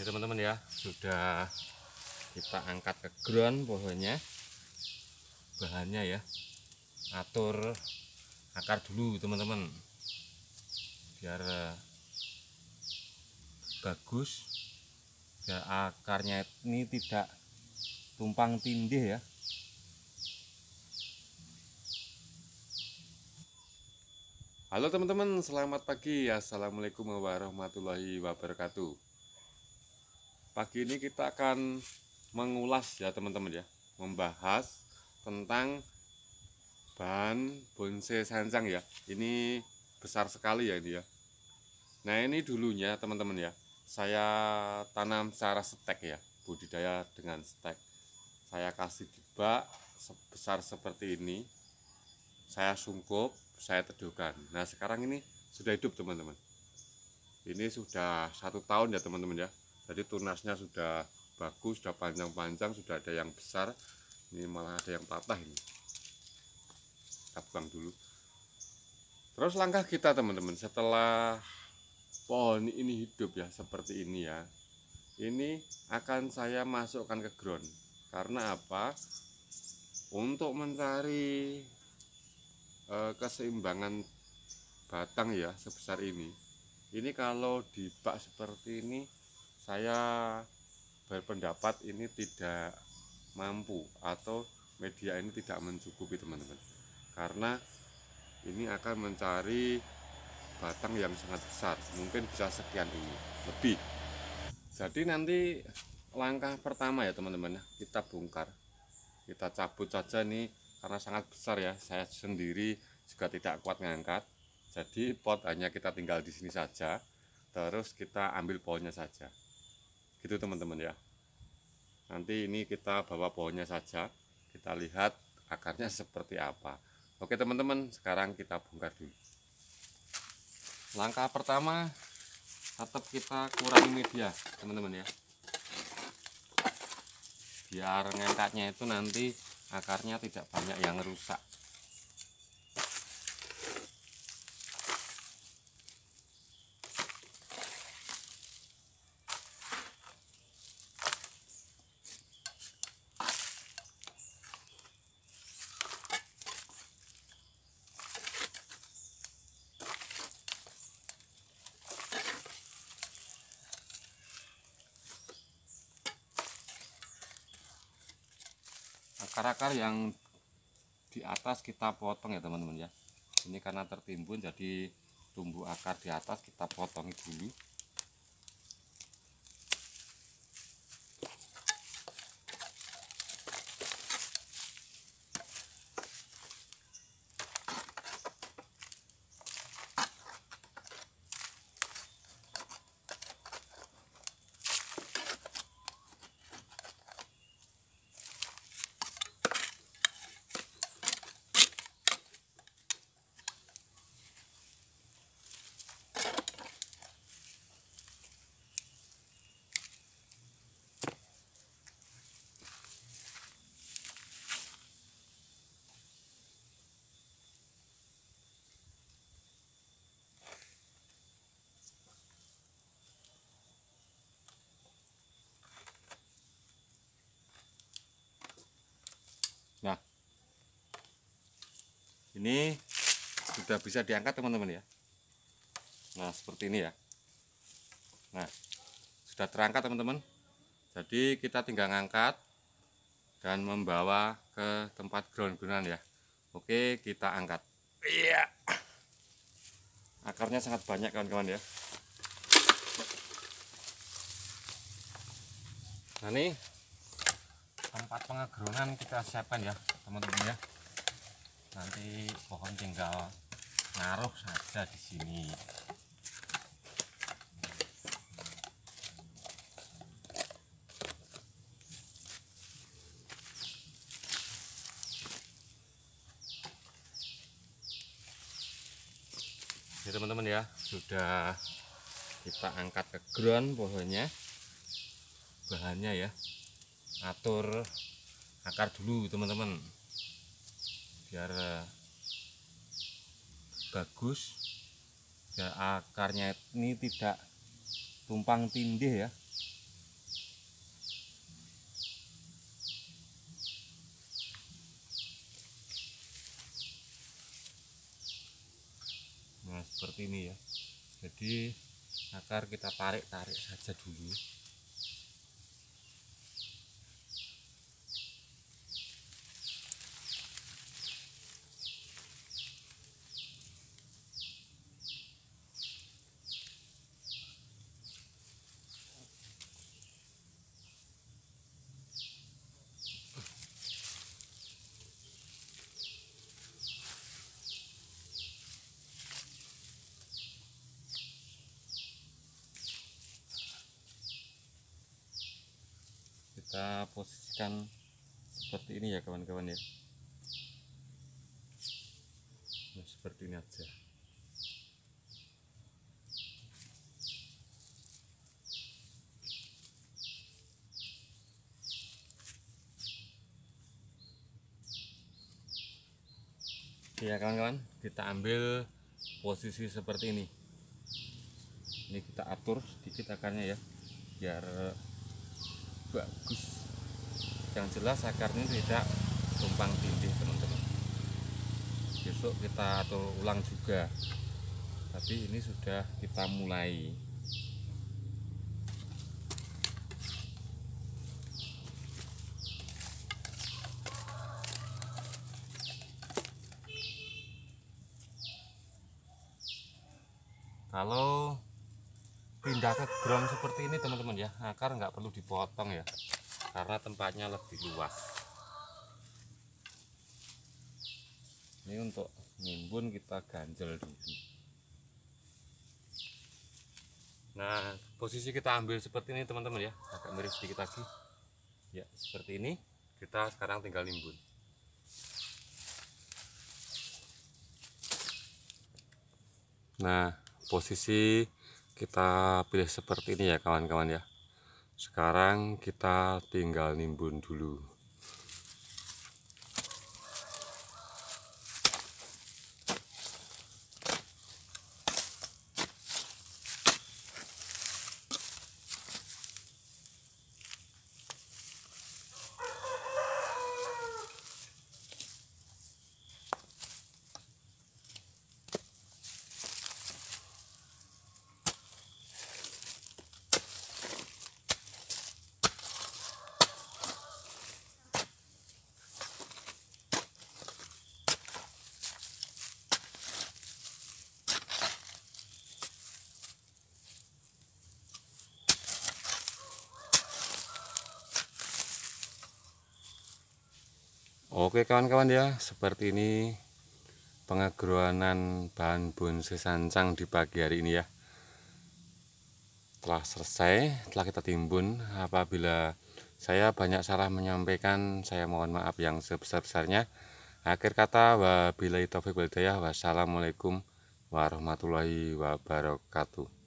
Ya teman-teman ya sudah kita angkat ke ground pohonnya bahannya ya atur akar dulu teman-teman biar eh, bagus biar akarnya ini tidak tumpang tindih ya Halo teman-teman, selamat pagi. Assalamualaikum warahmatullahi wabarakatuh pagi ini kita akan mengulas ya teman-teman ya membahas tentang bahan bonsai sancang ya ini besar sekali ya ini ya nah ini dulunya teman-teman ya saya tanam secara stek ya budidaya dengan stek saya kasih dibak sebesar seperti ini saya sungkup saya teduhkan nah sekarang ini sudah hidup teman-teman ini sudah satu tahun ya teman-teman ya jadi tunasnya sudah bagus sudah panjang-panjang sudah ada yang besar ini malah ada yang patah ini kita buang dulu terus langkah kita teman-teman setelah pohon ini hidup ya seperti ini ya ini akan saya masukkan ke ground karena apa untuk mencari e, keseimbangan batang ya sebesar ini ini kalau dibak seperti ini saya berpendapat ini tidak mampu atau media ini tidak mencukupi teman-teman karena ini akan mencari batang yang sangat besar mungkin bisa sekian ini lebih jadi nanti langkah pertama ya teman-teman ya, kita bongkar kita cabut saja nih karena sangat besar ya saya sendiri juga tidak kuat ngangkat jadi pot hanya kita tinggal di sini saja terus kita ambil pohonnya saja gitu teman-teman ya nanti ini kita bawa pohonnya saja kita lihat akarnya seperti apa oke teman-teman sekarang kita bongkar dulu langkah pertama tetap kita kurangi media teman-teman ya biar ngangkatnya itu nanti akarnya tidak banyak yang rusak akar-akar yang di atas kita potong ya teman-teman ya ini karena tertimbun jadi tumbuh akar di atas kita potong dulu ini sudah bisa diangkat teman-teman ya nah seperti ini ya nah sudah terangkat teman-teman jadi kita tinggal ngangkat dan membawa ke tempat ground gunan ya oke kita angkat iya akarnya sangat banyak kawan-kawan ya nah ini tempat pengagronan kita siapkan ya teman-teman ya nanti pohon tinggal naruh saja di sini ya teman-teman ya sudah kita angkat ke ground pohonnya bahannya ya atur akar dulu teman-teman biar eh, bagus ya akarnya ini tidak tumpang tindih ya nah seperti ini ya jadi akar kita tarik-tarik saja dulu kita posisikan seperti ini ya kawan-kawan ya nah, seperti ini aja Oke ya kawan-kawan kita ambil posisi seperti ini ini kita atur sedikit akarnya ya biar bagus yang jelas akarnya tidak tumpang tindih teman-teman besok kita atur ulang juga tapi ini sudah kita mulai kalau pindah ke ground seperti ini teman-teman ya akar nggak perlu dipotong ya karena tempatnya lebih luas ini untuk nimbun kita ganjel dulu nah posisi kita ambil seperti ini teman-teman ya agak miring sedikit lagi ya seperti ini kita sekarang tinggal nimbun nah posisi kita pilih seperti ini ya kawan-kawan ya sekarang kita tinggal nimbun dulu Oke kawan-kawan ya, seperti ini pengagroanan bahan bonsai sancang di pagi hari ini ya. Telah selesai, telah kita timbun. Apabila saya banyak salah menyampaikan, saya mohon maaf yang sebesar-besarnya. Akhir kata, wabillahi taufiq walhidayah, wassalamualaikum warahmatullahi wabarakatuh.